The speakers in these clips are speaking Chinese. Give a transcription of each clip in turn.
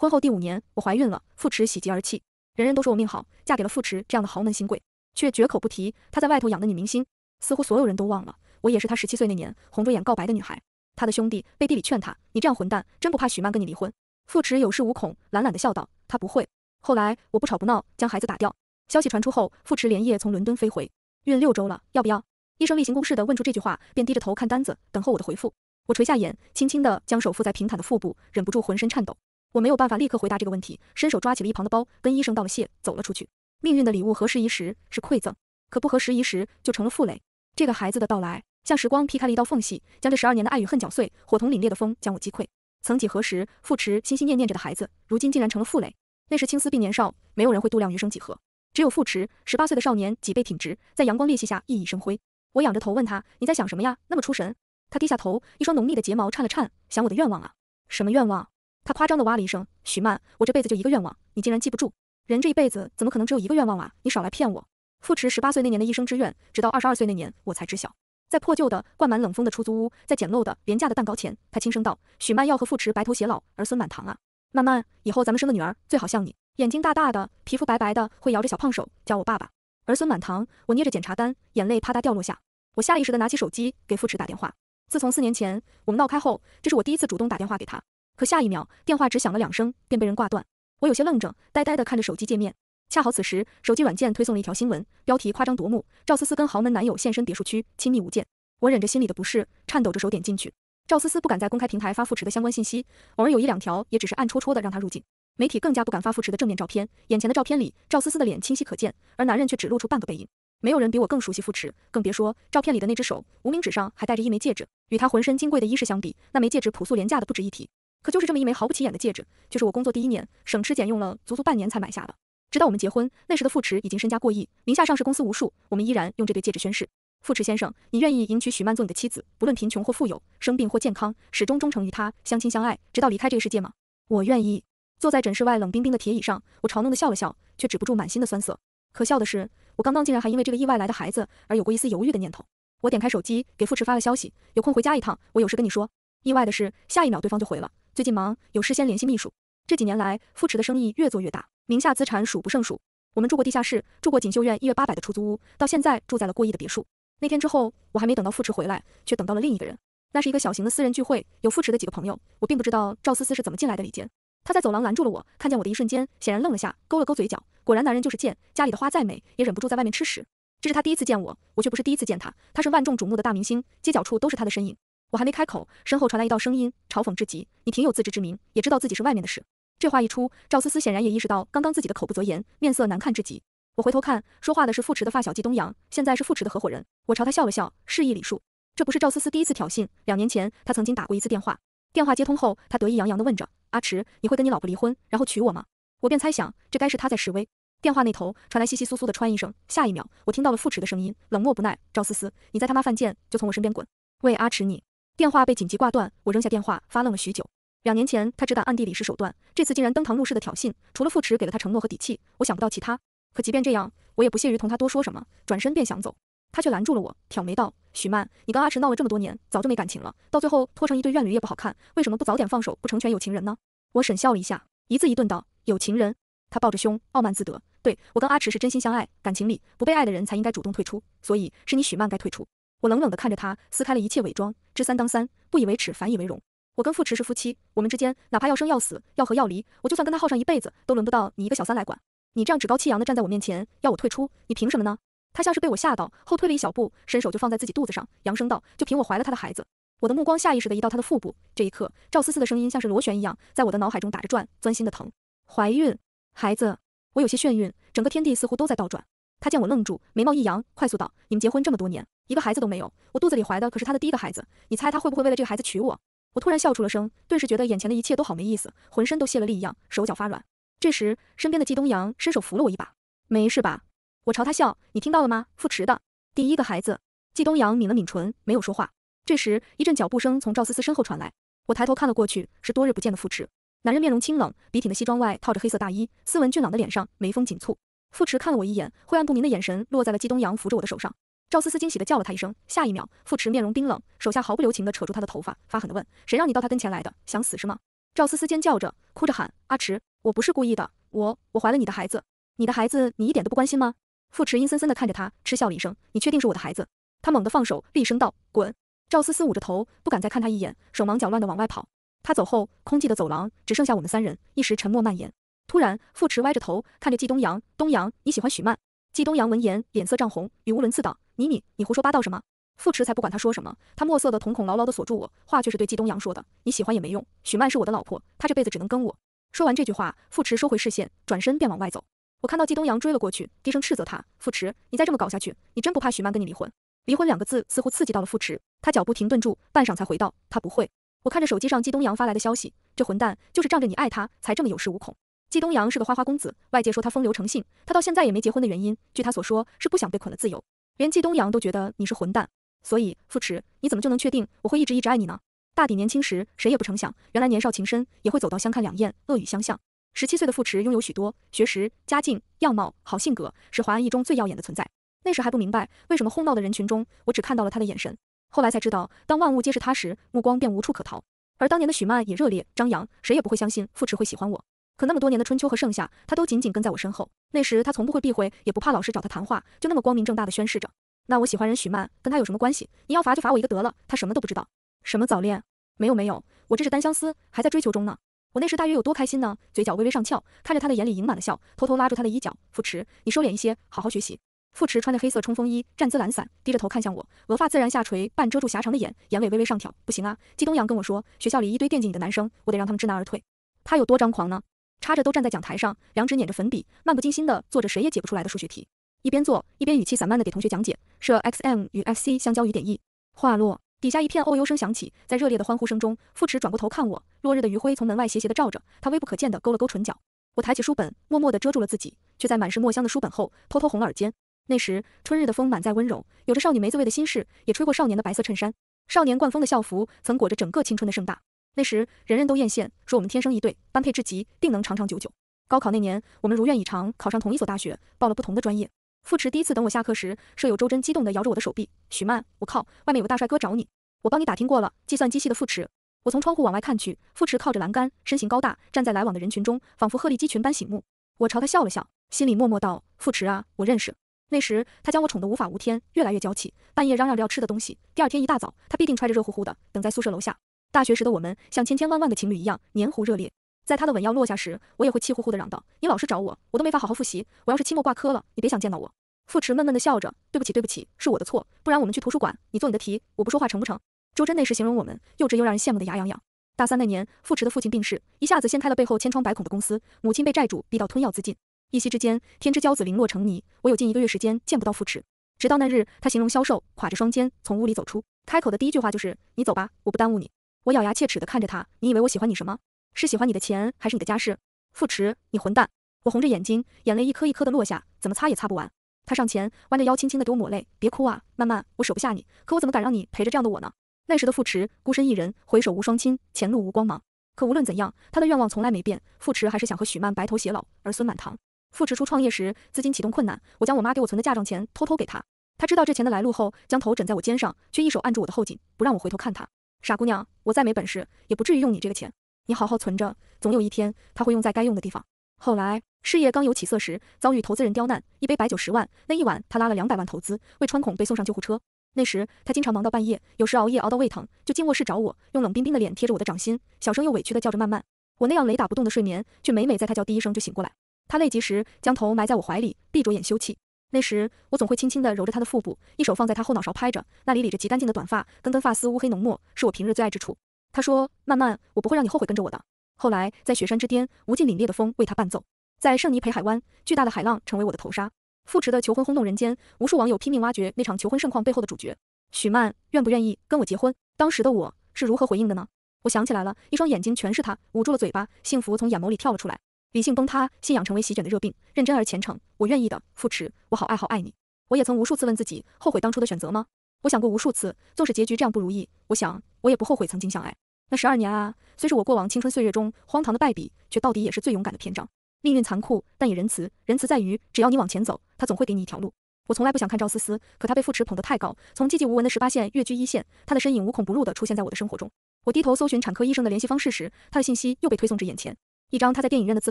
婚后第五年，我怀孕了，傅池喜极而泣。人人都说我命好，嫁给了傅池这样的豪门新贵，却绝口不提他在外头养的女明星。似乎所有人都忘了，我也是他十七岁那年红着眼告白的女孩。他的兄弟背地里劝他，你这样混蛋，真不怕许曼跟你离婚？傅池有恃无恐，懒懒的笑道，他不会。后来我不吵不闹，将孩子打掉。消息传出后，傅池连夜从伦敦飞回。孕六周了，要不要？医生例行公事的问出这句话，便低着头看单子，等候我的回复。我垂下眼，轻轻的将手覆在平坦的腹部，忍不住浑身颤抖。我没有办法立刻回答这个问题，伸手抓起了一旁的包，跟医生道了谢，走了出去。命运的礼物合时宜时是馈赠，可不合时宜时就成了负累。这个孩子的到来，像时光劈开了一道缝隙，将这十二年的爱与恨搅碎，火同凛冽的风将我击溃。曾几何时，傅池心心念念着的孩子，如今竟然成了负累。那时青丝鬓年少，没有人会度量余生几何，只有傅池十八岁的少年，脊背挺直，在阳光烈隙下熠熠生辉。我仰着头问他：“你在想什么呀？那么出神。”他低下头，一双浓密的睫毛颤了颤，想我的愿望啊，什么愿望？他夸张的哇了一声，许曼，我这辈子就一个愿望，你竟然记不住？人这一辈子怎么可能只有一个愿望啊？你少来骗我！傅池十八岁那年的一生之愿，直到二十二岁那年，我才知晓。在破旧的、灌满冷风的出租屋，在简陋的、廉价的蛋糕前，他轻声道：“许曼，要和傅池白头偕老，儿孙满堂啊！慢慢，以后咱们生个女儿，最好像你，眼睛大大的，皮肤白白的，会摇着小胖手叫我爸爸，儿孙满堂。”我捏着检查单，眼泪啪嗒掉落下。我下意识的拿起手机给傅池打电话。自从四年前我们闹开后，这是我第一次主动打电话给他。可下一秒，电话只响了两声，便被人挂断。我有些愣怔，呆呆地看着手机界面。恰好此时，手机软件推送了一条新闻，标题夸张夺目：“赵思思跟豪门男友现身别墅区，亲密无间。”我忍着心里的不适，颤抖着手点进去。赵思思不敢在公开平台发傅池的相关信息，偶尔有一两条，也只是暗戳戳的让他入境。媒体更加不敢发傅池的正面照片。眼前的照片里，赵思思的脸清晰可见，而男人却只露出半个背影。没有人比我更熟悉傅池，更别说照片里的那只手，无名指上还戴着一枚戒指。与他浑身金贵的衣饰相比，那枚戒指朴素廉价的不值一提。可就是这么一枚毫不起眼的戒指，就是我工作第一年省吃俭用了足足半年才买下的。直到我们结婚，那时的傅池已经身家过亿，名下上市公司无数，我们依然用这对戒指宣誓。傅池先生，你愿意迎娶许曼做你的妻子，不论贫穷或富有，生病或健康，始终忠诚于她，相亲相爱，直到离开这个世界吗？我愿意。坐在诊室外冷冰冰的铁椅上，我嘲弄的笑了笑，却止不住满心的酸涩。可笑的是，我刚刚竟然还因为这个意外来的孩子而有过一丝犹豫的念头。我点开手机给傅池发了消息，有空回家一趟，我有事跟你说。意外的是，下一秒对方就回了。最近忙，有事先联系秘书。这几年来，傅池的生意越做越大，名下资产数不胜数。我们住过地下室，住过锦绣苑一月八百的出租屋，到现在住在了过亿的别墅。那天之后，我还没等到傅池回来，却等到了另一个人。那是一个小型的私人聚会，有傅池的几个朋友。我并不知道赵思思是怎么进来的里间。他在走廊拦住了我，看见我的一瞬间，显然愣了下，勾了勾嘴角。果然，男人就是贱，家里的花再美，也忍不住在外面吃屎。这是他第一次见我，我却不是第一次见他。他是万众瞩目的大明星，街角处都是他的身影。我还没开口，身后传来一道声音，嘲讽至极：“你挺有自知之明，也知道自己是外面的事。”这话一出，赵思思显然也意识到刚刚自己的口不择言，面色难看至极。我回头看，说话的是富池的发小季东阳，现在是富池的合伙人。我朝他笑了笑，示意礼数。这不是赵思思第一次挑衅，两年前他曾经打过一次电话，电话接通后，他得意洋洋的问着：“阿池，你会跟你老婆离婚，然后娶我吗？”我便猜想，这该是他在示威。电话那头传来稀稀疏疏的穿衣声，下一秒，我听到了富池的声音，冷漠不耐：“赵思思，你在他妈犯贱，就从我身边滚！”喂，阿池你。电话被紧急挂断，我扔下电话，发愣了许久。两年前他只敢暗地里使手段，这次竟然登堂入室的挑衅。除了傅迟给了他承诺和底气，我想不到其他。可即便这样，我也不屑于同他多说什么，转身便想走。他却拦住了我，挑眉道：“许曼，你跟阿池闹了这么多年，早就没感情了，到最后拖成一对怨侣也不好看。为什么不早点放手，不成全有情人呢？”我沈笑了一下，一字一顿道：“有情人。”他抱着胸，傲慢自得：“对我跟阿池是真心相爱，感情里不被爱的人才应该主动退出，所以是你许曼该退出。”我冷冷地看着他，撕开了一切伪装，知三当三，不以为耻反以为荣。我跟傅池是夫妻，我们之间哪怕要生要死，要和要离，我就算跟他耗上一辈子，都轮不到你一个小三来管。你这样趾高气扬的站在我面前，要我退出，你凭什么呢？他像是被我吓到，后退了一小步，伸手就放在自己肚子上，扬声道：“就凭我怀了他的孩子。”我的目光下意识地移到他的腹部。这一刻，赵思思的声音像是螺旋一样在我的脑海中打着转，钻心的疼。怀孕，孩子，我有些眩晕，整个天地似乎都在倒转。他见我愣住，眉毛一扬，快速道：“你们结婚这么多年。”一个孩子都没有，我肚子里怀的可是他的第一个孩子，你猜他会不会为了这个孩子娶我？我突然笑出了声，顿时觉得眼前的一切都好没意思，浑身都泄了力一样，手脚发软。这时，身边的季东阳伸手扶了我一把，没事吧？我朝他笑，你听到了吗？傅迟的第一个孩子。季东阳抿了抿唇，没有说话。这时，一阵脚步声从赵思思身后传来，我抬头看了过去，是多日不见的傅迟。男人面容清冷，笔挺的西装外套着黑色大衣，斯文俊朗的脸上眉峰紧蹙。傅迟看了我一眼，晦暗不明的眼神落在了季东阳扶着我的手上。赵思思惊喜地叫了他一声，下一秒，傅池面容冰冷，手下毫不留情地扯住他的头发，发狠地问：“谁让你到他跟前来的？想死是吗？”赵思思尖叫着，哭着喊：“阿池，我不是故意的，我我怀了你的孩子，你的孩子，你一点都不关心吗？”傅池阴森森地看着他，嗤笑了一声：“你确定是我的孩子？”他猛地放手，厉声道：“滚！”赵思思捂着头，不敢再看他一眼，手忙脚乱地往外跑。他走后，空寂的走廊只剩下我们三人，一时沉默蔓延。突然，傅池歪着头看着季东阳：“东阳，你喜欢许曼？”季东阳闻言，脸色涨红，语无伦次道。你你你胡说八道什么？傅池才不管他说什么，他墨色的瞳孔牢牢地锁住我，话却是对季东阳说的。你喜欢也没用，许曼是我的老婆，她这辈子只能跟我。说完这句话，傅池收回视线，转身便往外走。我看到季东阳追了过去，低声斥责他：“傅池，你再这么搞下去，你真不怕许曼跟你离婚？”离婚两个字似乎刺激到了傅池，他脚步停顿住，半晌才回道：“他不会。”我看着手机上季东阳发来的消息，这混蛋就是仗着你爱他才这么有恃无恐。季东阳是个花花公子，外界说他风流成性，他到现在也没结婚的原因，据他所说是不想被捆了自由。连季东阳都觉得你是混蛋，所以傅池，你怎么就能确定我会一直一直爱你呢？大抵年轻时谁也不曾想，原来年少情深也会走到相看两厌、恶语相向。十七岁的傅池拥有许多，学识、家境、样貌、好性格，是华安一中最耀眼的存在。那时还不明白为什么哄闹的人群中，我只看到了他的眼神。后来才知道，当万物皆是他时，目光便无处可逃。而当年的许曼也热烈张扬，谁也不会相信傅池会喜欢我。可那么多年的春秋和盛夏，他都紧紧跟在我身后。那时他从不会避讳，也不怕老师找他谈话，就那么光明正大的宣誓着。那我喜欢人许曼，跟他有什么关系？你要罚就罚我一个得了，他什么都不知道。什么早恋？没有没有，我这是单相思，还在追求中呢。我那时大约有多开心呢？嘴角微微上翘，看着他的眼里盈满了笑，偷偷拉住他的衣角。傅池，你收敛一些，好好学习。傅池穿着黑色冲锋衣，站姿懒散，低着头看向我，额发自然下垂，半遮住狭长的眼，眼尾微微上挑。不行啊，季东阳跟我说，学校里一堆惦记你的男生，我得让他们知难而退。他有多张狂呢？插着都站在讲台上，两指捻着粉笔，漫不经心的做着谁也解不出来的数学题，一边做一边语气散漫的给同学讲解。设 x m 与 f c 相交于点 e，话落，底下一片哦呦声响起，在热烈的欢呼声中，傅池转过头看我，落日的余晖从门外斜斜的照着他，微不可见的勾了勾唇角。我抬起书本，默默的遮住了自己，却在满是墨香的书本后偷偷红了耳尖。那时，春日的风满载温柔，有着少女梅子味的心事也吹过少年的白色衬衫，少年冠风的校服曾裹着整个青春的盛大。那时，人人都艳羡，说我们天生一对，般配至极，定能长长久久。高考那年，我们如愿以偿考上同一所大学，报了不同的专业。傅池第一次等我下课时，舍友周真激动地摇着我的手臂：“许曼，我靠，外面有个大帅哥找你！我帮你打听过了，计算机系的傅池。”我从窗户往外看去，傅池靠着栏杆，身形高大，站在来往的人群中，仿佛鹤立鸡群般醒目。我朝他笑了笑，心里默默道：“傅池啊，我认识。”那时他将我宠得无法无天，越来越娇气，半夜嚷嚷着要吃的东西，第二天一大早他必定揣着热乎乎的等在宿舍楼下。大学时的我们，像千千万万的情侣一样黏糊热烈。在他的吻要落下时，我也会气呼呼的嚷道：“你老是找我，我都没法好好复习。我要是期末挂科了，你别想见到我。”傅池闷闷的笑着：“对不起，对不起，是我的错。不然我们去图书馆，你做你的题，我不说话成不成？”周真那时形容我们幼稚又让人羡慕的牙痒痒。大三那年，傅池的父亲病逝，一下子掀开了背后千疮百孔的公司，母亲被债主逼到吞药自尽，一夕之间，天之骄子零落成泥。我有近一个月时间见不到傅池，直到那日，他形容消瘦，垮着双肩从屋里走出，开口的第一句话就是：“你走吧，我不耽误你。”我咬牙切齿的看着他，你以为我喜欢你什么？是喜欢你的钱，还是你的家世？傅池，你混蛋！我红着眼睛，眼泪一颗一颗的落下，怎么擦也擦不完。他上前，弯着腰，轻轻的给我抹泪，别哭啊，曼曼，我舍不下你，可我怎么敢让你陪着这样的我呢？那时的傅池，孤身一人，回首无双亲，前路无光芒。可无论怎样，他的愿望从来没变，傅池还是想和许曼白头偕老，儿孙满堂。傅池初创业时，资金启动困难，我将我妈给我存的嫁妆钱偷偷给他。他知道这钱的来路后，将头枕在我肩上，却一手按住我的后颈，不让我回头看他。傻姑娘，我再没本事，也不至于用你这个钱。你好好存着，总有一天他会用在该用的地方。后来事业刚有起色时，遭遇投资人刁难，一杯白酒十万。那一晚他拉了两百万投资，胃穿孔被送上救护车。那时他经常忙到半夜，有时熬夜熬到胃疼，就进卧室找我，用冷冰冰的脸贴着我的掌心，小声又委屈的叫着曼曼。我那样雷打不动的睡眠，却每每在他叫第一声就醒过来。他累极时，将头埋在我怀里，闭着眼休憩。那时，我总会轻轻地揉着他的腹部，一手放在他后脑勺拍着，那里理着极干净的短发，根根发丝乌黑浓墨，是我平日最爱之处。他说：“曼曼，我不会让你后悔跟着我的。”后来，在雪山之巅，无尽凛冽的风为他伴奏；在圣尼培海湾，巨大的海浪成为我的头纱。富池的求婚轰动人间，无数网友拼命挖掘那场求婚盛况背后的主角许曼愿不愿意跟我结婚。当时的我是如何回应的呢？我想起来了，一双眼睛全是他，捂住了嘴巴，幸福从眼眸里跳了出来。理性崩塌，信仰成为席卷的热病。认真而虔诚，我愿意的。傅迟，我好爱好爱你。我也曾无数次问自己，后悔当初的选择吗？我想过无数次，纵使结局这样不如意，我想我也不后悔曾经相爱。那十二年啊，虽是我过往青春岁月中荒唐的败笔，却到底也是最勇敢的篇章。命运残酷，但也仁慈。仁慈在于，只要你往前走，他总会给你一条路。我从来不想看赵思思，可她被傅迟捧得太高，从寂寂无闻的十八线跃居一线，她的身影无孔不入地出现在我的生活中。我低头搜寻产科医生的联系方式时，她的信息又被推送至眼前。一张他在电影院的自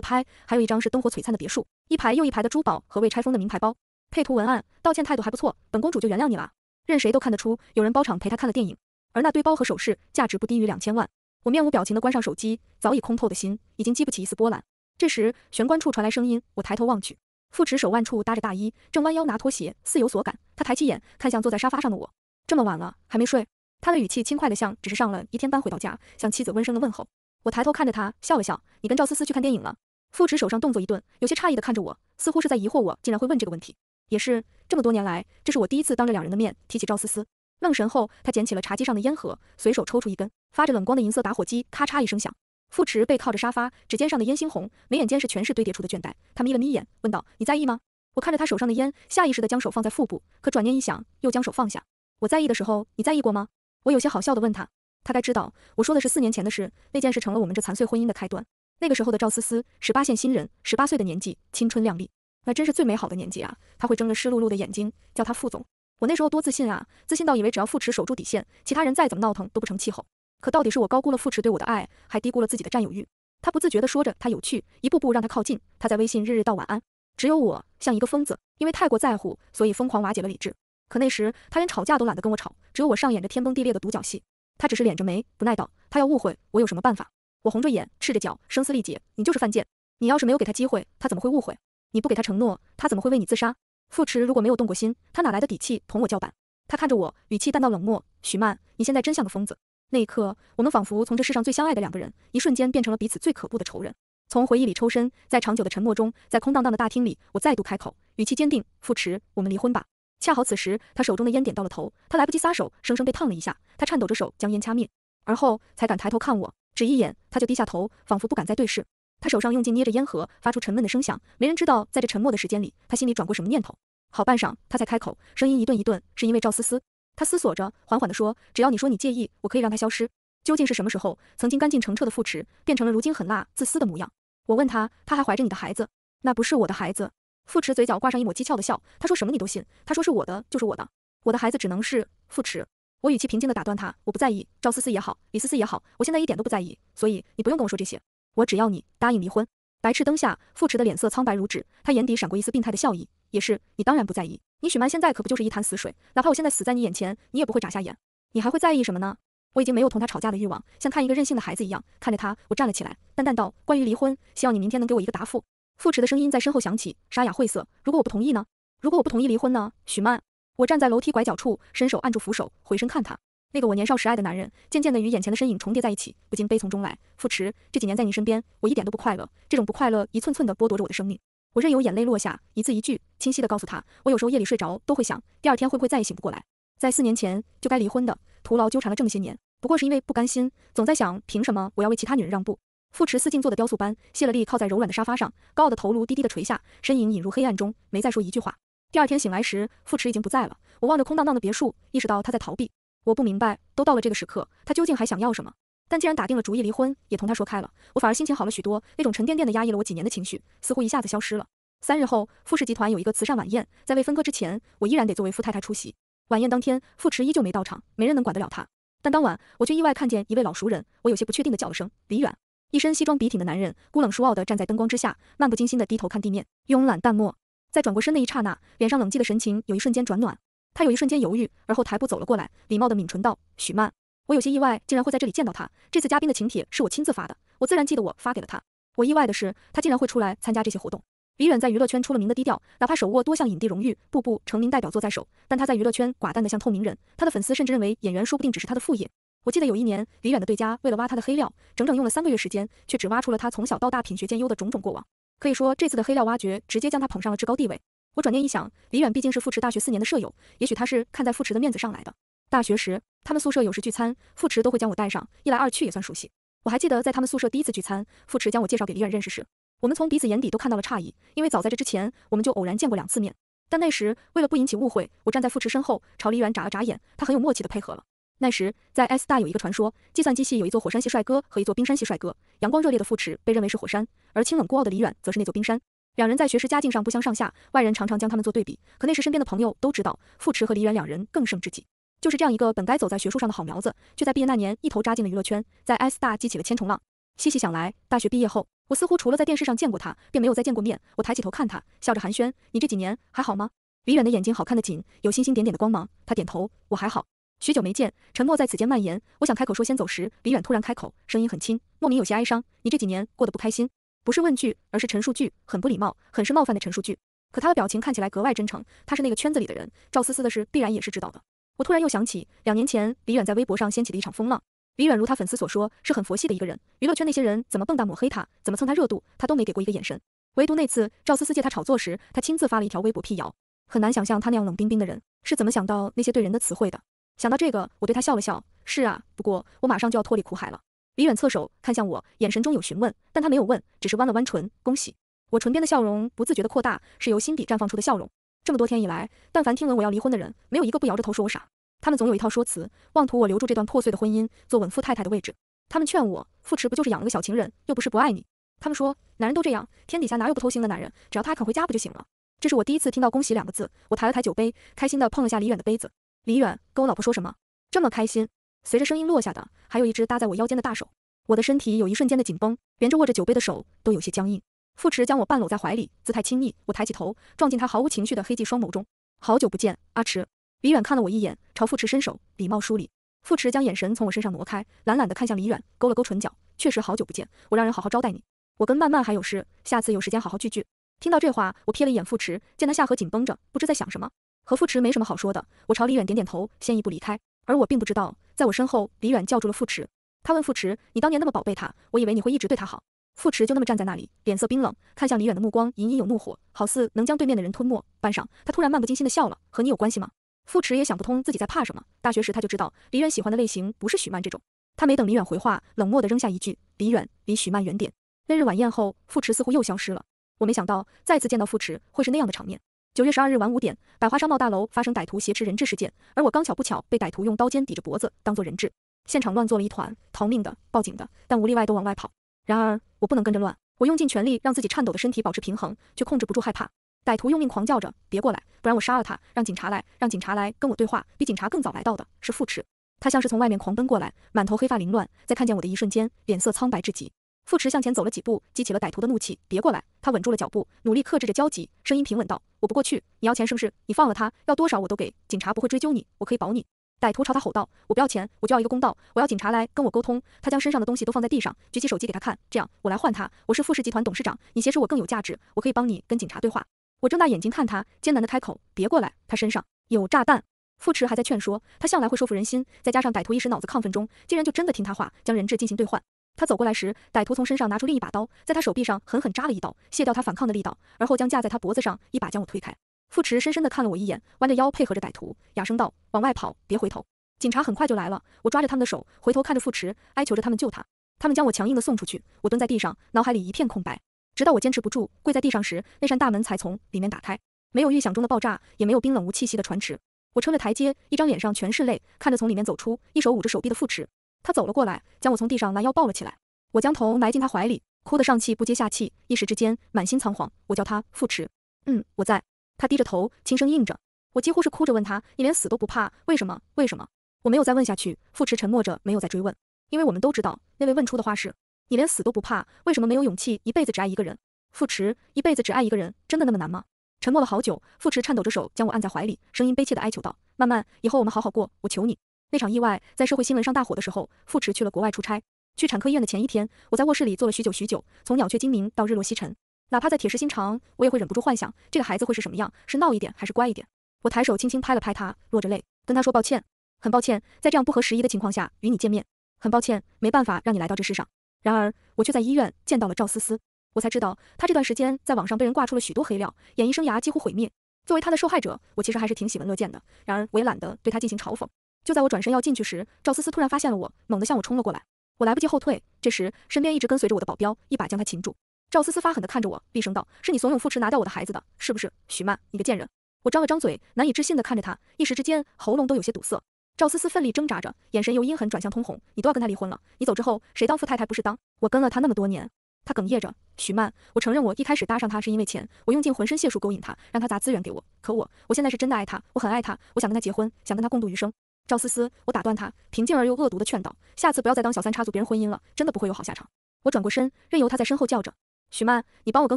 拍，还有一张是灯火璀璨的别墅，一排又一排的珠宝和未拆封的名牌包。配图文案：道歉态度还不错，本公主就原谅你了。任谁都看得出，有人包场陪他看了电影，而那堆包和首饰价值不低于两千万。我面无表情的关上手机，早已空透的心已经激不起一丝波澜。这时，玄关处传来声音，我抬头望去，傅池手腕处搭着大衣，正弯腰拿拖鞋，似有所感。他抬起眼看向坐在沙发上的我，这么晚了还没睡？他的语气轻快的像只是上了一天班回到家，向妻子温声的问候。我抬头看着他，笑了笑。你跟赵思思去看电影了？傅池手上动作一顿，有些诧异的看着我，似乎是在疑惑我竟然会问这个问题。也是，这么多年来，这是我第一次当着两人的面提起赵思思。愣神后，他捡起了茶几上的烟盒，随手抽出一根发着冷光的银色打火机，咔嚓一声响。傅池背靠着沙发，指尖上的烟猩红，眉眼间是全是堆叠出的倦怠。他眯了眯眼，问道：“你在意吗？”我看着他手上的烟，下意识的将手放在腹部，可转念一想，又将手放下。我在意的时候，你在意过吗？我有些好笑的问他。他该知道，我说的是四年前的事。那件事成了我们这残碎婚姻的开端。那个时候的赵思思，十八线新人，十八岁的年纪，青春靓丽，那真是最美好的年纪啊。他会睁着湿漉漉的眼睛叫他副总，我那时候多自信啊，自信到以为只要傅池守住底线，其他人再怎么闹腾都不成气候。可到底是我高估了傅池对我的爱，还低估了自己的占有欲。他不自觉地说着，他有趣，一步步让他靠近。他在微信日日道晚安，只有我像一个疯子，因为太过在乎，所以疯狂瓦解了理智。可那时他连吵架都懒得跟我吵，只有我上演着天崩地裂的独角戏。他只是敛着眉，不耐道：“他要误会我有什么办法？”我红着眼，赤着脚，声嘶力竭：“你就是犯贱！你要是没有给他机会，他怎么会误会？你不给他承诺，他怎么会为你自杀？”傅池如果没有动过心，他哪来的底气同我叫板？他看着我，语气淡到冷漠：“许曼，你现在真像个疯子。”那一刻，我们仿佛从这世上最相爱的两个人，一瞬间变成了彼此最可怖的仇人。从回忆里抽身，在长久的沉默中，在空荡荡的大厅里，我再度开口，语气坚定：“傅池，我们离婚吧。”恰好此时，他手中的烟点到了头，他来不及撒手，生生被烫了一下。他颤抖着手将烟掐灭，而后才敢抬头看我。只一眼，他就低下头，仿佛不敢再对视。他手上用劲捏着烟盒，发出沉闷的声响。没人知道，在这沉默的时间里，他心里转过什么念头。好半晌，他才开口，声音一顿一顿，是因为赵思思。他思索着，缓缓地说：“只要你说你介意，我可以让他消失。”究竟是什么时候，曾经干净澄澈的傅池，变成了如今狠辣自私的模样？我问他，他还怀着你的孩子？那不是我的孩子。傅池嘴角挂上一抹讥诮的笑，他说什么你都信，他说是我的就是我的，我的孩子只能是傅池。我语气平静的打断他，我不在意，赵思思也好，李思思也好，我现在一点都不在意，所以你不用跟我说这些，我只要你答应离婚。白炽灯下，傅池的脸色苍白如纸，他眼底闪过一丝病态的笑意。也是，你当然不在意，你许曼现在可不就是一潭死水，哪怕我现在死在你眼前，你也不会眨下眼，你还会在意什么呢？我已经没有同他吵架的欲望，像看一个任性的孩子一样看着他，我站了起来，淡淡道，关于离婚，希望你明天能给我一个答复。傅池的声音在身后响起，沙哑晦涩。如果我不同意呢？如果我不同意离婚呢？许曼，我站在楼梯拐角处，伸手按住扶手，回身看他，那个我年少时爱的男人，渐渐的与眼前的身影重叠在一起，不禁悲从中来。傅池，这几年在你身边，我一点都不快乐，这种不快乐一寸寸的剥夺着我的生命。我任由眼泪落下，一字一句，清晰的告诉他，我有时候夜里睡着都会想，第二天会不会再也醒不过来。在四年前就该离婚的，徒劳纠缠了这么些年，不过是因为不甘心，总在想，凭什么我要为其他女人让步？傅池似静坐的雕塑般，卸了力靠在柔软的沙发上，高傲的头颅低低的垂下，身影隐入黑暗中，没再说一句话。第二天醒来时，傅池已经不在了。我望着空荡荡的别墅，意识到他在逃避。我不明白，都到了这个时刻，他究竟还想要什么？但既然打定了主意离婚，也同他说开了，我反而心情好了许多。那种沉甸甸的压抑了我几年的情绪，似乎一下子消失了。三日后，富氏集团有一个慈善晚宴，在未分割之前，我依然得作为傅太太出席。晚宴当天，傅池依旧没到场，没人能管得了他。但当晚，我却意外看见一位老熟人，我有些不确定的叫了声李远。一身西装笔挺的男人，孤冷疏傲地站在灯光之下，漫不经心地低头看地面，慵懒淡漠。在转过身的一刹那，脸上冷寂的神情有一瞬间转暖。他有一瞬间犹豫，而后抬步走了过来，礼貌的抿唇道：“许曼，我有些意外，竟然会在这里见到他。这次嘉宾的请帖是我亲自发的，我自然记得我发给了他。我意外的是，他竟然会出来参加这些活动。”李远在娱乐圈出了名的低调，哪怕手握多项影帝荣誉，步步成名代表作在手，但他在娱乐圈寡淡的像透明人。他的粉丝甚至认为，演员说不定只是他的副业。我记得有一年，李远的对家为了挖他的黑料，整整用了三个月时间，却只挖出了他从小到大品学兼优的种种过往。可以说，这次的黑料挖掘直接将他捧上了至高地位。我转念一想，李远毕竟是傅迟大学四年的舍友，也许他是看在傅迟的面子上来的。大学时，他们宿舍有时聚餐，傅迟都会将我带上，一来二去也算熟悉。我还记得在他们宿舍第一次聚餐，傅迟将我介绍给李远认识时，我们从彼此眼底都看到了诧异，因为早在这之前，我们就偶然见过两次面。但那时为了不引起误会，我站在傅迟身后朝李远眨了眨眼，他很有默契的配合了。那时，在 S 大有一个传说，计算机系有一座火山系帅哥和一座冰山系帅哥。阳光热烈的傅池被认为是火山，而清冷孤傲的李远则是那座冰山。两人在学识家境上不相上下，外人常常将他们做对比。可那时身边的朋友都知道，傅池和李远两人更胜知己。就是这样一个本该走在学术上的好苗子，却在毕业那年一头扎进了娱乐圈，在 S 大激起了千重浪。细细想来，大学毕业后，我似乎除了在电视上见过他，便没有再见过面。我抬起头看他，笑着寒暄：“你这几年还好吗？”李远的眼睛好看的紧，有星星点点的光芒。他点头：“我还好。”许久没见，沉默在此间蔓延。我想开口说先走时，李远突然开口，声音很轻，莫名有些哀伤。你这几年过得不开心？不是问句，而是陈述句，很不礼貌，很是冒犯的陈述句。可他的表情看起来格外真诚。他是那个圈子里的人，赵思思的事必然也是知道的。我突然又想起两年前李远在微博上掀起的一场风浪。李远如他粉丝所说，是很佛系的一个人。娱乐圈那些人怎么蹦跶抹黑他，怎么蹭他热度，他都没给过一个眼神。唯独那次赵思思借他炒作时，他亲自发了一条微博辟谣。很难想象他那样冷冰冰的人是怎么想到那些对人的词汇的。想到这个，我对他笑了笑。是啊，不过我马上就要脱离苦海了。李远侧手看向我，眼神中有询问，但他没有问，只是弯了弯唇，恭喜。我唇边的笑容不自觉的扩大，是由心底绽放出的笑容。这么多天以来，但凡听闻我要离婚的人，没有一个不摇着头说我傻。他们总有一套说辞，妄图我留住这段破碎的婚姻，坐稳富太太的位置。他们劝我，富池不就是养了个小情人，又不是不爱你。他们说，男人都这样，天底下哪有不偷腥的男人？只要他肯回家不就行了？这是我第一次听到恭喜两个字，我抬了抬酒杯，开心的碰了下李远的杯子。李远跟我老婆说什么这么开心？随着声音落下的，还有一只搭在我腰间的大手，我的身体有一瞬间的紧绷，连着握着酒杯的手都有些僵硬。傅池将我半搂在怀里，姿态亲昵，我抬起头，撞进他毫无情绪的黑寂双眸中。好久不见，阿池。李远看了我一眼，朝傅池伸手，礼貌梳理。傅池将眼神从我身上挪开，懒懒的看向李远，勾了勾唇角，确实好久不见，我让人好好招待你。我跟曼曼还有事，下次有时间好好聚聚。听到这话，我瞥了一眼傅池，见他下颌紧绷着，不知在想什么。和傅池没什么好说的，我朝李远点点头，先一步离开。而我并不知道，在我身后，李远叫住了傅池。他问傅池：“你当年那么宝贝他，我以为你会一直对他好。”傅池就那么站在那里，脸色冰冷，看向李远的目光隐隐有怒火，好似能将对面的人吞没。半晌，他突然漫不经心的笑了：“和你有关系吗？”傅池也想不通自己在怕什么。大学时他就知道李远喜欢的类型不是许曼这种。他没等李远回话，冷漠的扔下一句：“李远，离许曼远点。”那日晚宴后，傅池似乎又消失了。我没想到再次见到傅池会是那样的场面。九月十二日晚五点，百花商贸大楼发生歹徒挟持人质事件，而我刚巧不巧被歹徒用刀尖抵着脖子当做人质。现场乱作了一团，逃命的、报警的，但无例外都往外跑。然而我不能跟着乱，我用尽全力让自己颤抖的身体保持平衡，却控制不住害怕。歹徒用命狂叫着：“别过来，不然我杀了他！”让警察来，让警察来跟我对话。比警察更早来到的是傅迟，他像是从外面狂奔过来，满头黑发凌乱，在看见我的一瞬间，脸色苍白至极。傅池向前走了几步，激起了歹徒的怒气。别过来！他稳住了脚步，努力克制着焦急，声音平稳道：“我不过去，你要钱是不是？你放了他，要多少我都给。警察不会追究你，我可以保你。”歹徒朝他吼道：“我不要钱，我就要一个公道！我要警察来跟我沟通。”他将身上的东西都放在地上，举起手机给他看：“这样，我来换他。我是富氏集团董事长，你挟持我更有价值，我可以帮你跟警察对话。”我睁大眼睛看他，艰难的开口：“别过来，他身上有炸弹。”傅池还在劝说，他向来会说服人心，再加上歹徒一时脑子亢奋中，竟然就真的听他话，将人质进行兑换。他走过来时，歹徒从身上拿出另一把刀，在他手臂上狠狠扎了一刀，卸掉他反抗的力道，而后将架在他脖子上，一把将我推开。傅池深深地看了我一眼，弯着腰配合着歹徒，哑声道：“往外跑，别回头。”警察很快就来了，我抓着他们的手，回头看着傅池，哀求着他们救他。他们将我强硬地送出去，我蹲在地上，脑海里一片空白，直到我坚持不住，跪在地上时，那扇大门才从里面打开。没有预想中的爆炸，也没有冰冷无气息的船池。我撑着台阶，一张脸上全是泪，看着从里面走出，一手捂着手臂的傅池。他走了过来，将我从地上拦腰抱了起来。我将头埋进他怀里，哭得上气不接下气，一时之间满心仓皇。我叫他傅迟，嗯，我在。他低着头轻声应着。我几乎是哭着问他：“你连死都不怕，为什么？为什么？”我没有再问下去。傅迟沉默着，没有再追问，因为我们都知道，那位问出的话是：“你连死都不怕，为什么没有勇气一辈子只爱一个人？”傅迟一辈子只爱一个人，真的那么难吗？沉默了好久，傅迟颤抖着手将我按在怀里，声音悲切的哀求道：“曼曼，以后我们好好过，我求你。”那场意外在社会新闻上大火的时候，傅驰去了国外出差。去产科医院的前一天，我在卧室里坐了许久许久，从鸟雀惊鸣到日落西沉。哪怕在铁石心肠，我也会忍不住幻想这个孩子会是什么样，是闹一点还是乖一点。我抬手轻轻拍了拍他，落着泪跟他说抱歉，很抱歉，在这样不合时宜的情况下与你见面，很抱歉没办法让你来到这世上。然而，我却在医院见到了赵思思，我才知道她这段时间在网上被人挂出了许多黑料，演艺生涯几乎毁灭。作为她的受害者，我其实还是挺喜闻乐见的。然而，我也懒得对她进行嘲讽。就在我转身要进去时，赵思思突然发现了我，猛地向我冲了过来。我来不及后退，这时身边一直跟随着我的保镖一把将他擒住。赵思思发狠地看着我，厉声道：“是你怂恿傅池拿掉我的孩子的，是不是？许曼，你个贱人！”我张了张嘴，难以置信地看着他，一时之间喉咙都有些堵塞。赵思思奋力挣扎着，眼神由阴狠转向通红：“你都要跟他离婚了，你走之后谁当富太太不是当？我跟了他那么多年。”他哽咽着：“许曼，我承认我一开始搭上他是因为钱，我用尽浑身解数勾引他，让他砸资源给我。可我，我现在是真的爱他，我很爱他，我想跟他结婚，想跟他共度余生。”赵思思，我打断他，平静而又恶毒的劝道：“下次不要再当小三插足别人婚姻了，真的不会有好下场。”我转过身，任由他在身后叫着：“许曼，你帮我跟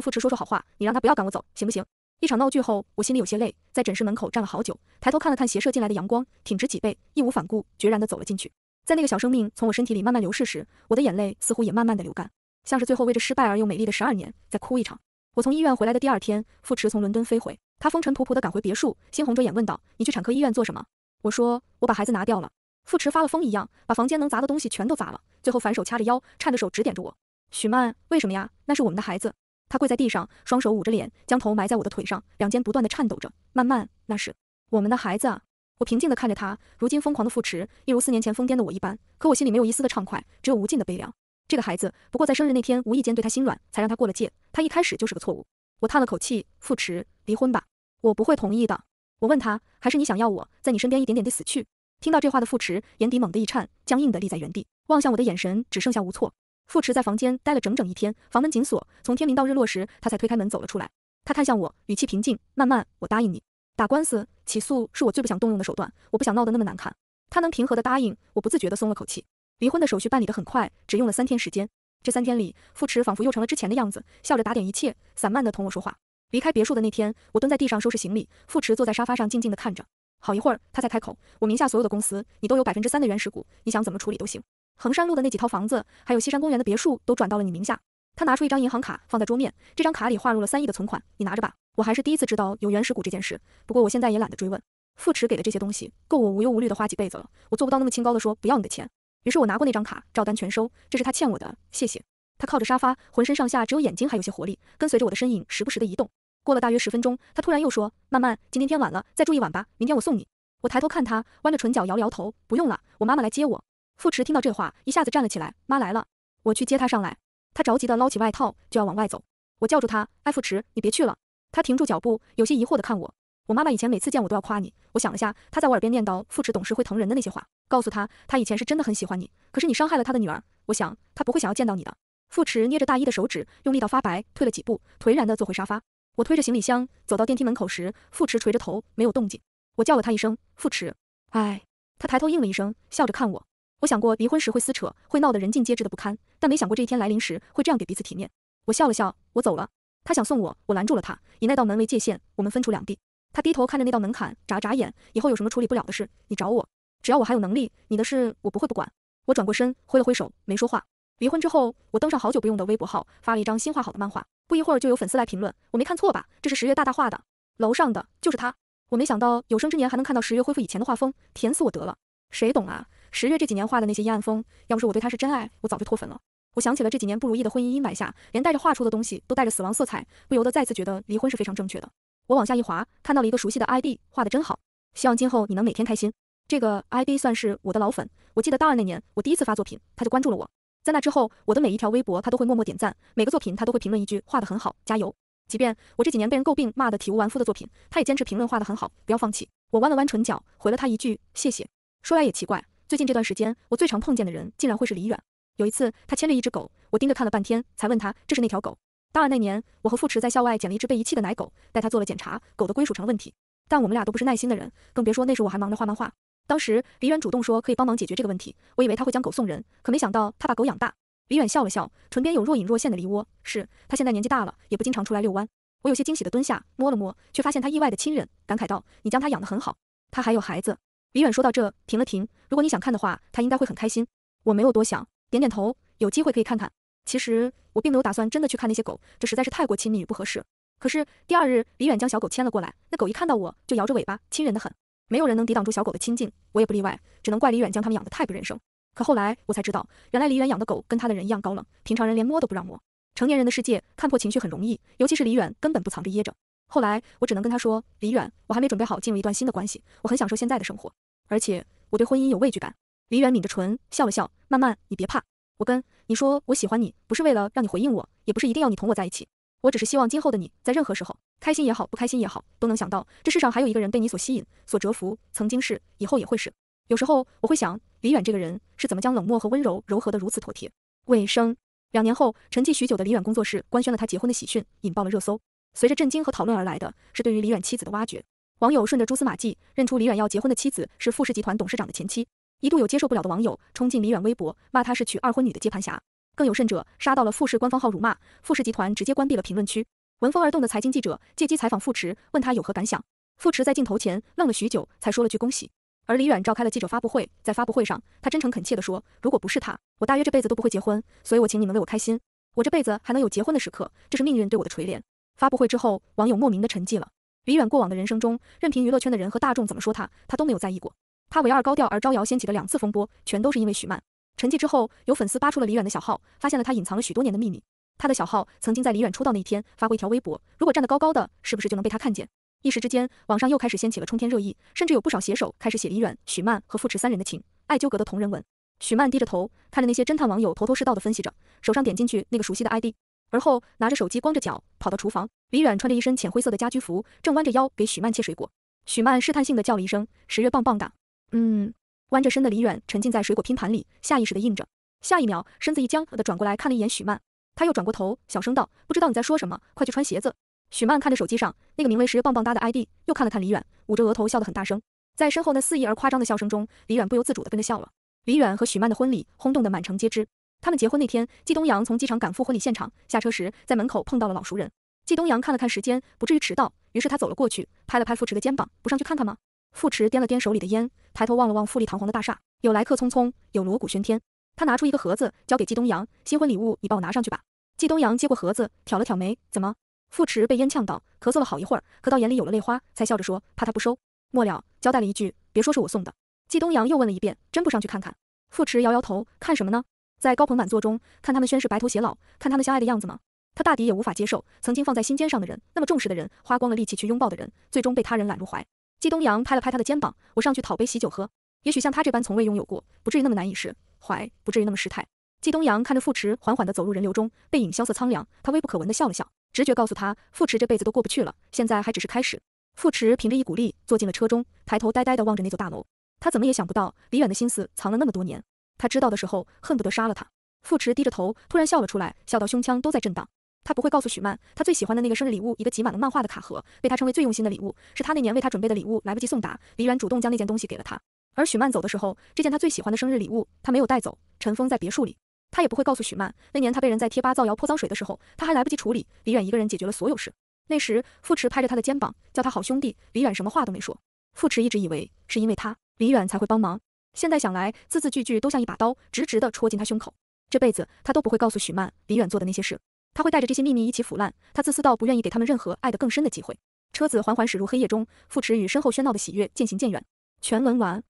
傅迟说说好话，你让他不要赶我走，行不行？”一场闹剧后，我心里有些累，在诊室门口站了好久，抬头看了看斜射进来的阳光，挺直脊背，义无反顾、决然的走了进去。在那个小生命从我身体里慢慢流逝时，我的眼泪似乎也慢慢的流干，像是最后为这失败而又美丽的十二年再哭一场。我从医院回来的第二天，傅迟从伦敦飞回，他风尘仆仆的赶回别墅，猩红着眼问道：“你去产科医院做什么？”我说我把孩子拿掉了，傅池发了疯一样把房间能砸的东西全都砸了，最后反手掐着腰，颤着手指点着我：“许曼，为什么呀？那是我们的孩子。”他跪在地上，双手捂着脸，将头埋在我的腿上，两肩不断的颤抖着。慢慢，那是我们的孩子啊！我平静的看着他，如今疯狂的傅池，一如四年前疯癫的我一般，可我心里没有一丝的畅快，只有无尽的悲凉。这个孩子，不过在生日那天无意间对他心软，才让他过了界。他一开始就是个错误。我叹了口气：“傅池，离婚吧，我不会同意的。”我问他，还是你想要我在你身边一点点地死去？听到这话的傅池眼底猛地一颤，僵硬地立在原地，望向我的眼神只剩下无措。傅池在房间待了整整一天，房门紧锁，从天明到日落时，他才推开门走了出来。他看向我，语气平静，慢慢，我答应你。打官司起诉是我最不想动用的手段，我不想闹得那么难看。他能平和地答应，我不自觉地松了口气。离婚的手续办理得很快，只用了三天时间。这三天里，傅池仿佛又成了之前的样子，笑着打点一切，散漫地同我说话。离开别墅的那天，我蹲在地上收拾行李，傅池坐在沙发上静静地看着。好一会儿，他才开口：“我名下所有的公司，你都有百分之三的原始股，你想怎么处理都行。衡山路的那几套房子，还有西山公园的别墅，都转到了你名下。”他拿出一张银行卡放在桌面，这张卡里划入了三亿的存款，你拿着吧。我还是第一次知道有原始股这件事，不过我现在也懒得追问。傅池给的这些东西，够我无忧无虑的花几辈子了。我做不到那么清高的说不要你的钱，于是我拿过那张卡，照单全收。这是他欠我的，谢谢。他靠着沙发，浑身上下只有眼睛还有些活力，跟随着我的身影，时不时的移动。过了大约十分钟，他突然又说：“曼曼，今天天晚了，再住一晚吧，明天我送你。”我抬头看他，弯着唇角摇了摇头：“不用了，我妈妈来接我。”傅池听到这话，一下子站了起来：“妈来了，我去接她上来。”他着急的捞起外套就要往外走，我叫住他：“哎，傅池，你别去了。”他停住脚步，有些疑惑的看我。我妈妈以前每次见我都要夸你。我想了下，她在我耳边念叨傅池懂事会疼人的那些话，告诉他，他以前是真的很喜欢你，可是你伤害了他的女儿，我想他不会想要见到你的。傅池捏着大衣的手指用力到发白，退了几步，颓然的坐回沙发。我推着行李箱走到电梯门口时，富池垂着头，没有动静。我叫了他一声：“富池。”哎，他抬头应了一声，笑着看我。我想过离婚时会撕扯，会闹得人尽皆知的不堪，但没想过这一天来临时会这样给彼此体面。我笑了笑，我走了。他想送我，我拦住了他，以那道门为界限，我们分出两地。他低头看着那道门槛，眨眨眼。以后有什么处理不了的事，你找我，只要我还有能力，你的事我不会不管。我转过身，挥了挥手，没说话。离婚之后，我登上好久不用的微博号，发了一张新画好的漫画。不一会儿就有粉丝来评论，我没看错吧？这是十月大大画的，楼上的就是他。我没想到有生之年还能看到十月恢复以前的画风，甜死我得了。谁懂啊？十月这几年画的那些阴暗风，要不是我对他是真爱，我早就脱粉了。我想起了这几年不如意的婚姻阴霾下，连带着画出的东西都带着死亡色彩，不由得再次觉得离婚是非常正确的。我往下一滑，看到了一个熟悉的 ID，画的真好，希望今后你能每天开心。这个 ID 算是我的老粉，我记得大二那年我第一次发作品，他就关注了我。在那之后，我的每一条微博他都会默默点赞，每个作品他都会评论一句画得很好，加油。即便我这几年被人诟病骂得体无完肤的作品，他也坚持评论画得很好，不要放弃。我弯了弯唇角，回了他一句谢谢。说来也奇怪，最近这段时间我最常碰见的人竟然会是李远。有一次他牵着一只狗，我盯着看了半天才问他这是那条狗。大二那年，我和傅池在校外捡了一只被遗弃的奶狗，带他做了检查，狗的归属成了问题。但我们俩都不是耐心的人，更别说那时我还忙着画漫画。当时李远主动说可以帮忙解决这个问题，我以为他会将狗送人，可没想到他把狗养大。李远笑了笑，唇边有若隐若现的梨涡。是他现在年纪大了，也不经常出来遛弯。我有些惊喜的蹲下摸了摸，却发现他意外的亲人，感慨道：“你将他养得很好，他还有孩子。”李远说到这停了停，如果你想看的话，他应该会很开心。我没有多想，点点头，有机会可以看看。其实我并没有打算真的去看那些狗，这实在是太过亲密与不合适。可是第二日，李远将小狗牵了过来，那狗一看到我就摇着尾巴，亲人的很。没有人能抵挡住小狗的亲近，我也不例外，只能怪李远将他们养得太不认生。可后来我才知道，原来李远养的狗跟他的人一样高冷，平常人连摸都不让摸。成年人的世界，看破情绪很容易，尤其是李远根本不藏着掖着。后来我只能跟他说，李远，我还没准备好进入一段新的关系，我很享受现在的生活，而且我对婚姻有畏惧感。李远抿着唇笑了笑，曼曼，你别怕，我跟你说我喜欢你，不是为了让你回应我，也不是一定要你同我在一起，我只是希望今后的你在任何时候。开心也好，不开心也好，都能想到这世上还有一个人被你所吸引、所折服，曾经是，以后也会是。有时候我会想，李远这个人是怎么将冷漠和温柔柔和的如此妥帖？尾声，两年后，沉寂许久的李远工作室官宣了他结婚的喜讯，引爆了热搜。随着震惊和讨论而来的，是对于李远妻子的挖掘。网友顺着蛛丝马迹认出李远要结婚的妻子是富士集团董事长的前妻，一度有接受不了的网友冲进李远微博，骂他是娶二婚女的接盘侠，更有甚者杀到了富士官方号辱骂富士集团，直接关闭了评论区。闻风而动的财经记者借机采访傅池，问他有何感想。傅池在镜头前愣了许久，才说了句恭喜。而李远召开了记者发布会，在发布会上，他真诚恳切地说：“如果不是他，我大约这辈子都不会结婚，所以我请你们为我开心，我这辈子还能有结婚的时刻，这是命运对我的垂怜。”发布会之后，网友莫名的沉寂了。李远过往的人生中，任凭娱乐圈的人和大众怎么说他，他都没有在意过。他为二高调而招摇掀起的两次风波，全都是因为许曼。沉寂之后，有粉丝扒出了李远的小号，发现了他隐藏了许多年的秘密。他的小号曾经在李远出道那一天发过一条微博，如果站得高高的，是不是就能被他看见？一时之间，网上又开始掀起了冲天热议，甚至有不少写手开始写李远、许曼和傅驰三人的情爱纠葛的同人文。许曼低着头看着那些侦探网友头头是道的分析着，手上点进去那个熟悉的 ID，而后拿着手机光着脚跑到厨房。李远穿着一身浅灰色的家居服，正弯着腰给许曼切水果。许曼试探性的叫了一声“十月棒棒哒”，嗯，弯着身的李远沉浸在水果拼盘里，下意识的应着，下一秒身子一僵，的转过来看了一眼许曼。他又转过头，小声道：“不知道你在说什么，快去穿鞋子。”许曼看着手机上那个名为“十月棒棒哒”的 ID，又看了看李远，捂着额头笑得很大声。在身后那肆意而夸张的笑声中，李远不由自主地跟着笑了。李远和许曼的婚礼轰动的满城皆知。他们结婚那天，季东阳从机场赶赴婚礼现场，下车时在门口碰到了老熟人。季东阳看了看时间，不至于迟到，于是他走了过去，拍了拍傅池的肩膀：“不上去看看吗？”傅池掂了掂手里的烟，抬头望了望富丽堂皇的大厦，有来客匆匆，有锣鼓喧天。他拿出一个盒子，交给季东阳：“新婚礼物，你帮我拿上去吧。”季东阳接过盒子，挑了挑眉：“怎么？”傅池被烟呛到，咳嗽了好一会儿，咳到眼里有了泪花，才笑着说：“怕他不收。”末了，交代了一句：“别说是我送的。”季东阳又问了一遍：“真不上去看看？”傅池摇摇头：“看什么呢？在高朋满座中，看他们宣誓白头偕老，看他们相爱的样子吗？”他大抵也无法接受，曾经放在心尖上的人，那么重视的人，花光了力气去拥抱的人，最终被他人揽入怀。季东阳拍了拍他的肩膀：“我上去讨杯喜酒喝，也许像他这般从未拥有过，不至于那么难以释。”怀不至于那么失态。季东阳看着傅池缓缓地走入人流中，背影萧瑟苍凉。他微不可闻地笑了笑，直觉告诉他，傅池这辈子都过不去了，现在还只是开始。傅池凭着一股力坐进了车中，抬头呆呆地望着那座大楼。他怎么也想不到，李远的心思藏了那么多年。他知道的时候，恨不得杀了他。傅池低着头，突然笑了出来，笑到胸腔都在震荡。他不会告诉许曼，他最喜欢的那个生日礼物，一个挤满了漫画的卡盒，被他称为最用心的礼物，是他那年为他准备的礼物，来不及送达，李远主动将那件东西给了他。而许曼走的时候，这件她最喜欢的生日礼物，她没有带走。尘封在别墅里，他也不会告诉许曼。那年他被人在贴吧造谣泼脏水的时候，他还来不及处理，李远一个人解决了所有事。那时，傅驰拍着他的肩膀，叫他好兄弟。李远什么话都没说。傅驰一直以为是因为他，李远才会帮忙。现在想来，字字句句都像一把刀，直直的戳进他胸口。这辈子他都不会告诉许曼，李远做的那些事。他会带着这些秘密一起腐烂。他自私到不愿意给他们任何爱得更深的机会。车子缓缓驶入黑夜中，傅驰与身后喧闹的喜悦渐行渐远。全文完。